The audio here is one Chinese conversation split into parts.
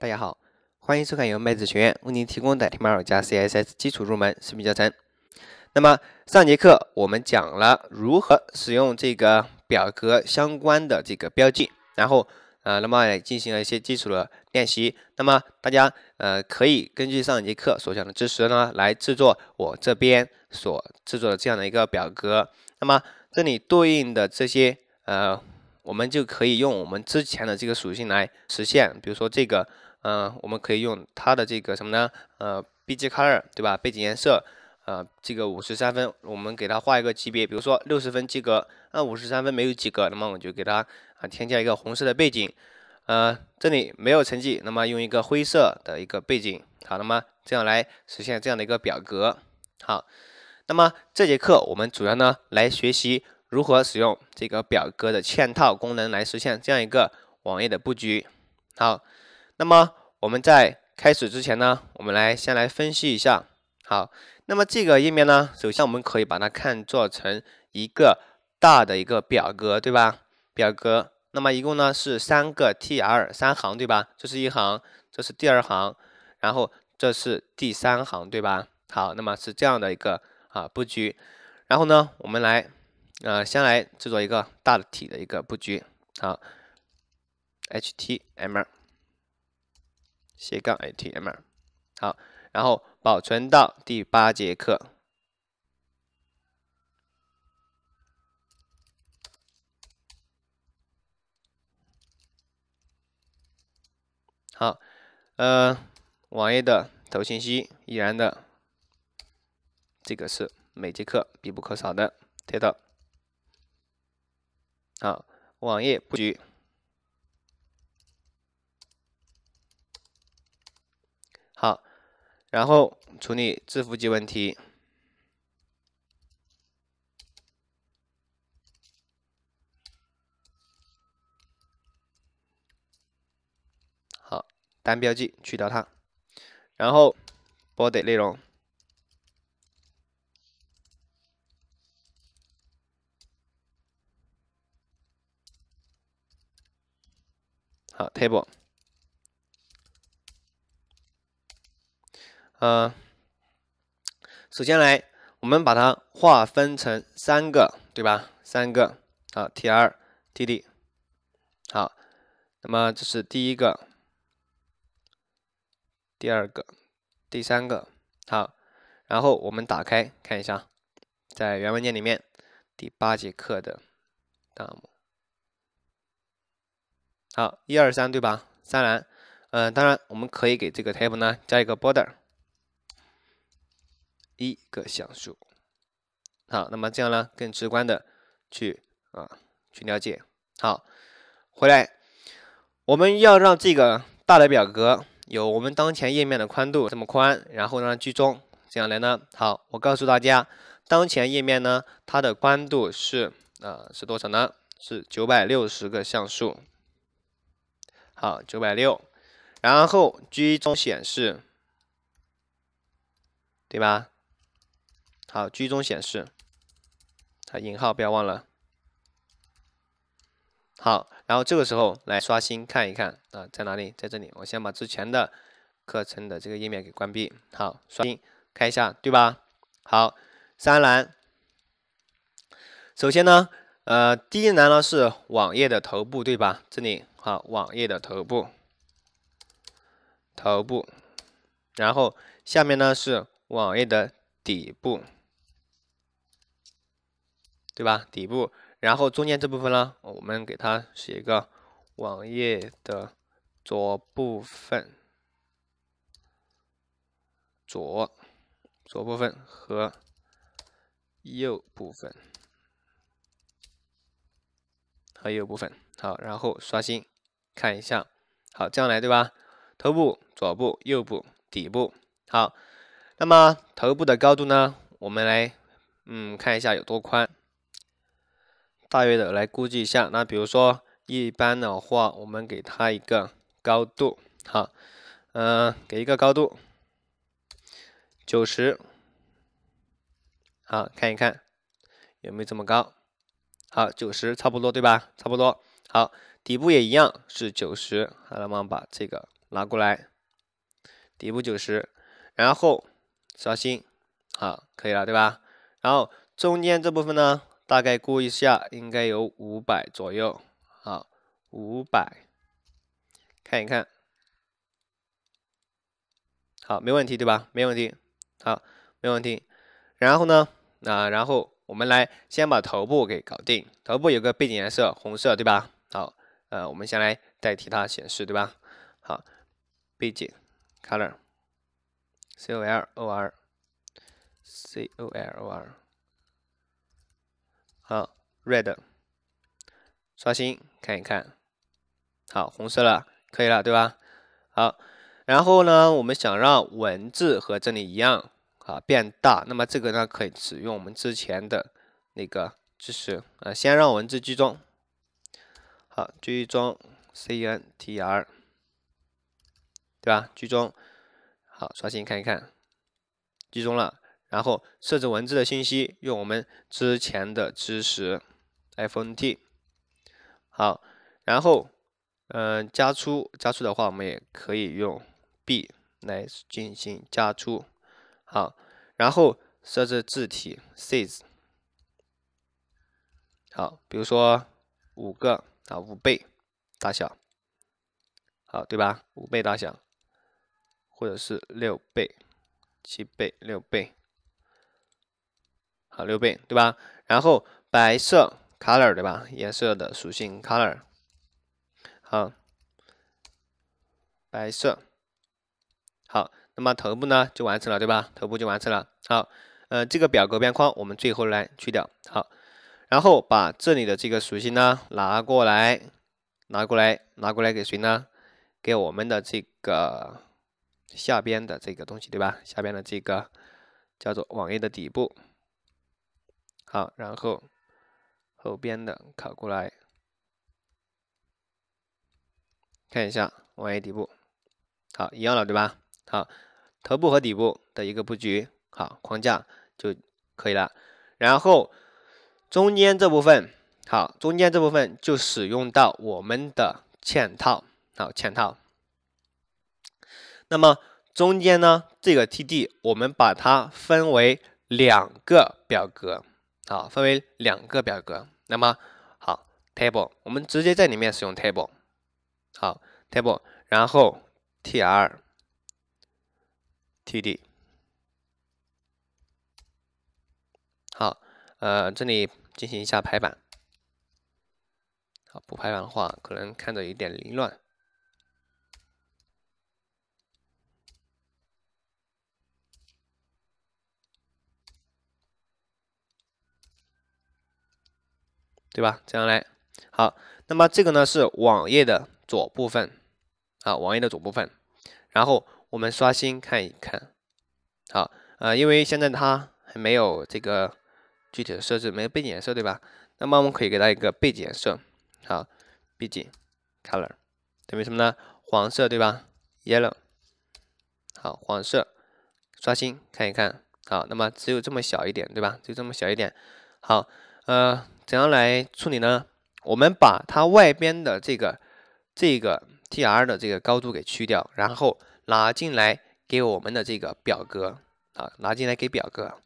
大家好，欢迎收看由麦子学院为您提供的《天 m 手加 CSS 基础入门》视频教程。那么上节课我们讲了如何使用这个表格相关的这个标记，然后呃，那么也进行了一些基础的练习。那么大家呃可以根据上节课所讲的知识呢，来制作我这边所制作的这样的一个表格。那么这里对应的这些呃。我们就可以用我们之前的这个属性来实现，比如说这个，嗯，我们可以用它的这个什么呢？呃，bg color，对吧？背景颜色，呃，这个五十三分，我们给它画一个级别，比如说六十分及格，那五十三分没有及格，那么我就给它啊添加一个红色的背景，呃，这里没有成绩，那么用一个灰色的一个背景，好，那么这样来实现这样的一个表格，好，那么这节课我们主要呢来学习。如何使用这个表格的嵌套功能来实现这样一个网页的布局？好，那么我们在开始之前呢，我们来先来分析一下。好，那么这个页面呢，首先我们可以把它看做成一个大的一个表格，对吧？表格，那么一共呢是三个 tr 三行，对吧？这是一行，这是第二行，然后这是第三行，对吧？好，那么是这样的一个啊布局，然后呢，我们来。呃，先来制作一个大的体的一个布局。好，html 斜杠 html，好，然后保存到第八节课。好，呃，网页的头信息依然的，这个是每节课必不可少的 title。好，网页布局。好，然后处理字符集问题。好，单标记去掉它，然后 body 内容。好，table。呃，首先来，我们把它划分成三个，对吧？三个，啊 t r t d 好，那么这是第一个，第二个，第三个。好，然后我们打开看一下，在原文件里面第八节课的大码。好，一二三，对吧？三栏，嗯，当然我们可以给这个 table 呢加一个 border，一个像素。好，那么这样呢更直观的去啊去了解。好，回来，我们要让这个大的表格有我们当前页面的宽度这么宽，然后让它居中，这样来呢？好，我告诉大家，当前页面呢它的宽度是啊是多少呢？是九百六十个像素。好，九百六，然后居中显示，对吧？好，居中显示，啊，引号不要忘了。好，然后这个时候来刷新看一看啊，在哪里？在这里，我先把之前的课程的这个页面给关闭。好，刷新看一下，对吧？好，三栏，首先呢，呃，第一栏呢是网页的头部，对吧？这里。好，网页的头部，头部，然后下面呢是网页的底部，对吧？底部，然后中间这部分呢，我们给它写一个网页的左部分，左左部分和右部分，和右部分。好，然后刷新，看一下，好，这样来对吧？头部、左部、右部、底部，好，那么头部的高度呢？我们来，嗯，看一下有多宽，大约的来估计一下。那比如说一般的话，我们给它一个高度，好，嗯，给一个高度，九十，好看一看，有没有这么高？好，九十差不多对吧？差不多。好，底部也一样是九十，好，了，我们把这个拿过来，底部九十，然后刷新，好，可以了，对吧？然后中间这部分呢，大概估一下，应该有五百左右，好，五百，看一看，好，没问题，对吧？没问题，好，没问题。然后呢，啊，然后我们来先把头部给搞定，头部有个背景颜色红色，对吧？呃，我们先来代替它显示，对吧？好，背景 color c o l o r c o l o r 好 red 刷新看一看，好，红色了，可以了，对吧？好，然后呢，我们想让文字和这里一样啊变大，那么这个呢可以使用我们之前的那个知识啊，先让文字居中。居中 c n t r 对吧？居中，好，刷新看一看，居中了。然后设置文字的信息，用我们之前的知识，font。好，然后，嗯，加粗，加粗的话，我们也可以用 b 来进行加粗。好，然后设置字体 size。好，比如说五个。啊，五倍大小，好，对吧？五倍大小，或者是六倍、七倍、六倍，好，六倍，对吧？然后白色，color，对吧？颜色的属性，color，好，白色，好。那么头部呢，就完成了，对吧？头部就完成了。好，呃，这个表格边框，我们最后来去掉，好。然后把这里的这个属性呢拿过来，拿过来，拿过来给谁呢？给我们的这个下边的这个东西，对吧？下边的这个叫做网页的底部。好，然后后边的拷过来，看一下网页底部。好，一样了，对吧？好，头部和底部的一个布局，好框架就可以了。然后。中间这部分，好，中间这部分就使用到我们的嵌套，好嵌套。那么中间呢，这个 T D 我们把它分为两个表格，好，分为两个表格。那么好，table 我们直接在里面使用 table，好 table，然后 T R T D。好，呃，这里。进行一下排版，好，不排版的话可能看着有点凌乱，对吧？这样来，好，那么这个呢是网页的左部分，啊，网页的左部分，然后我们刷新看一看，好，呃，因为现在它还没有这个。具体的设置没有背景颜色对吧？那么我们可以给它一个背景颜色，好，背景 color 等于什么呢？黄色对吧？yellow，好，黄色，刷新看一看，好，那么只有这么小一点对吧？就这么小一点，好，呃，怎样来处理呢？我们把它外边的这个这个 tr 的这个高度给去掉，然后拿进来给我们的这个表格啊，拿进来给表格，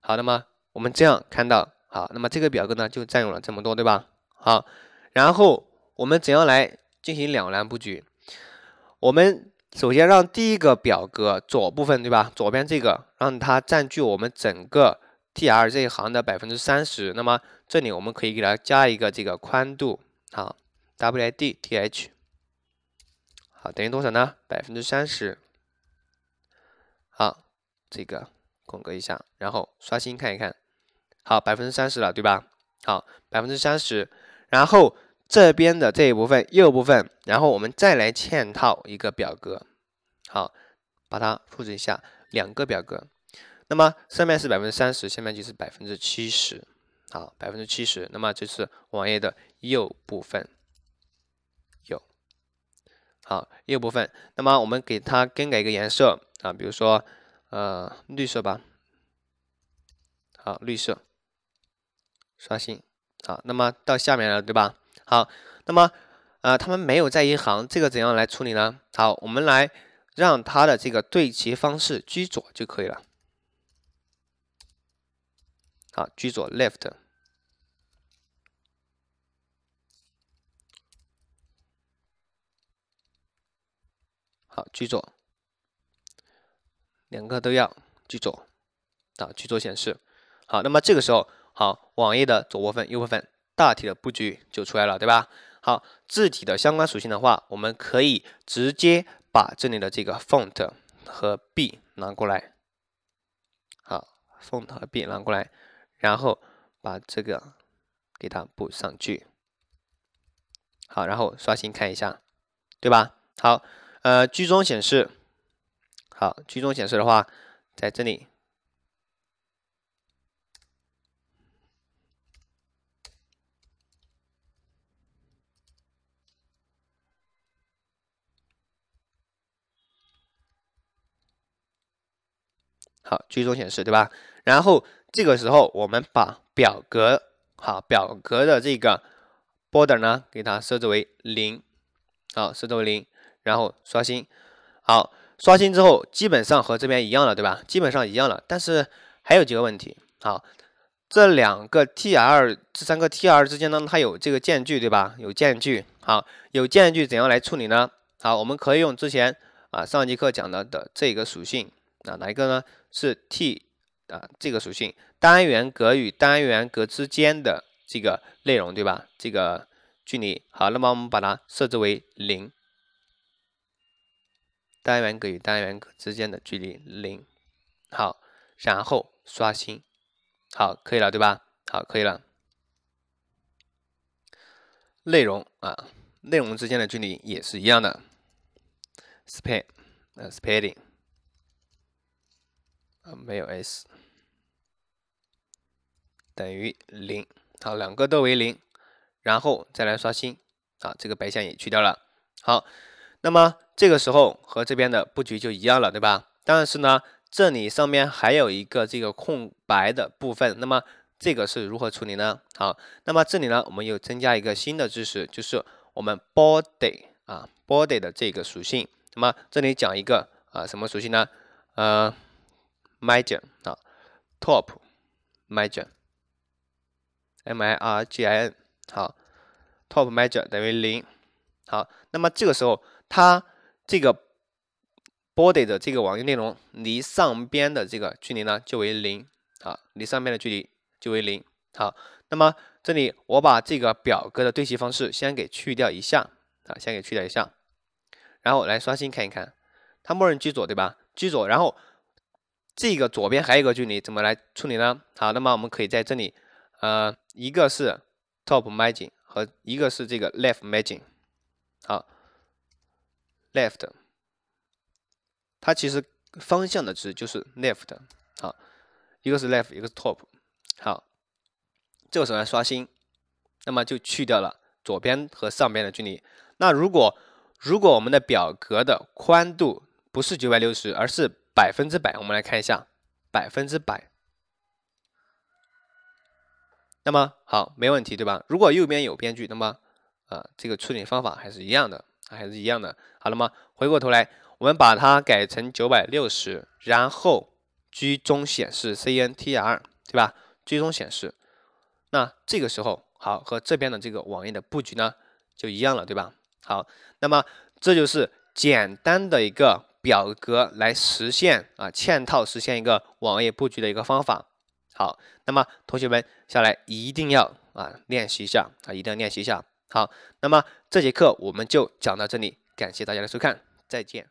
好，那么。我们这样看到好，那么这个表格呢就占用了这么多，对吧？好，然后我们怎样来进行两栏布局？我们首先让第一个表格左部分，对吧？左边这个让它占据我们整个 tr 这一行的百分之三十。那么这里我们可以给它加一个这个宽度，好，width，好等于多少呢？百分之三十。好，这个空格一下，然后刷新看一看。好，百分之三十了，对吧？好，百分之三十。然后这边的这一部分右部分，然后我们再来嵌套一个表格。好，把它复制一下，两个表格。那么上面是百分之三十，下面就是百分之七十。好，百分之七十。那么这是网页的右部分，有。好，右部分。那么我们给它更改一个颜色啊，比如说呃绿色吧。好，绿色。刷新，好，那么到下面了，对吧？好，那么，呃，他们没有在一行，这个怎样来处理呢？好，我们来让它的这个对齐方式居左就可以了。好，居左，left。好，居左，两个都要居左啊，居左显示。好，那么这个时候，好。网页的左部分、右部分大体的布局就出来了，对吧？好，字体的相关属性的话，我们可以直接把这里的这个 font 和 b 拿过来。好，font 和 b 拿过来，然后把这个给它补上去。好，然后刷新看一下，对吧？好，呃，居中显示。好，居中显示的话，在这里。好，居中显示，对吧？然后这个时候，我们把表格，好，表格的这个 border 呢，给它设置为零，好，设置为零，然后刷新，好，刷新之后，基本上和这边一样了，对吧？基本上一样了，但是还有几个问题，好，这两个 tr，这三个 tr 之间呢，它有这个间距，对吧？有间距，好，有间距，怎样来处理呢？好，我们可以用之前啊，上节课讲到的这个属性，啊，哪一个呢？是 t 啊，这个属性单元格与单元格之间的这个内容对吧？这个距离好，那么我们把它设置为零，单元格与单元格之间的距离零。好，然后刷新，好，可以了对吧？好，可以了。内容啊，内容之间的距离也是一样的，span 啊，spading。没有 s 等于零，好，两个都为零，然后再来刷新，啊，这个白线也去掉了，好，那么这个时候和这边的布局就一样了，对吧？但是呢，这里上面还有一个这个空白的部分，那么这个是如何处理呢？好，那么这里呢，我们又增加一个新的知识，就是我们 body 啊，body 的这个属性，那么这里讲一个啊，什么属性呢？呃。m a j g i n 啊，top margin，m i r g i n，好，top m a j g i n 等于零，好，那么这个时候它这个 body 的这个网页内容离上边的这个距离呢就为零，好，离上边的距离就为零，好，那么这里我把这个表格的对齐方式先给去掉一下，啊，先给去掉一下，然后来刷新看一看，它默认居左对吧？居左，然后。这个左边还有一个距离，怎么来处理呢？好，那么我们可以在这里，呃，一个是 top margin 和一个是这个 left margin。好，left，它其实方向的值就是 left。好，一个是 left，一个是 top。好，这个时候来刷新，那么就去掉了左边和上边的距离。那如果如果我们的表格的宽度不是九百六十，而是百分之百，我们来看一下，百分之百。那么好，没问题，对吧？如果右边有编剧，那么啊，这个处理方法还是一样的，还是一样的，好了吗？回过头来，我们把它改成九百六十，然后居中显示 C N T R，对吧？居中显示。那这个时候，好，和这边的这个网页的布局呢，就一样了，对吧？好，那么这就是简单的一个。表格来实现啊嵌套实现一个网页布局的一个方法。好，那么同学们下来一定要啊练习一下啊，一定要练习一下。好，那么这节课我们就讲到这里，感谢大家的收看，再见。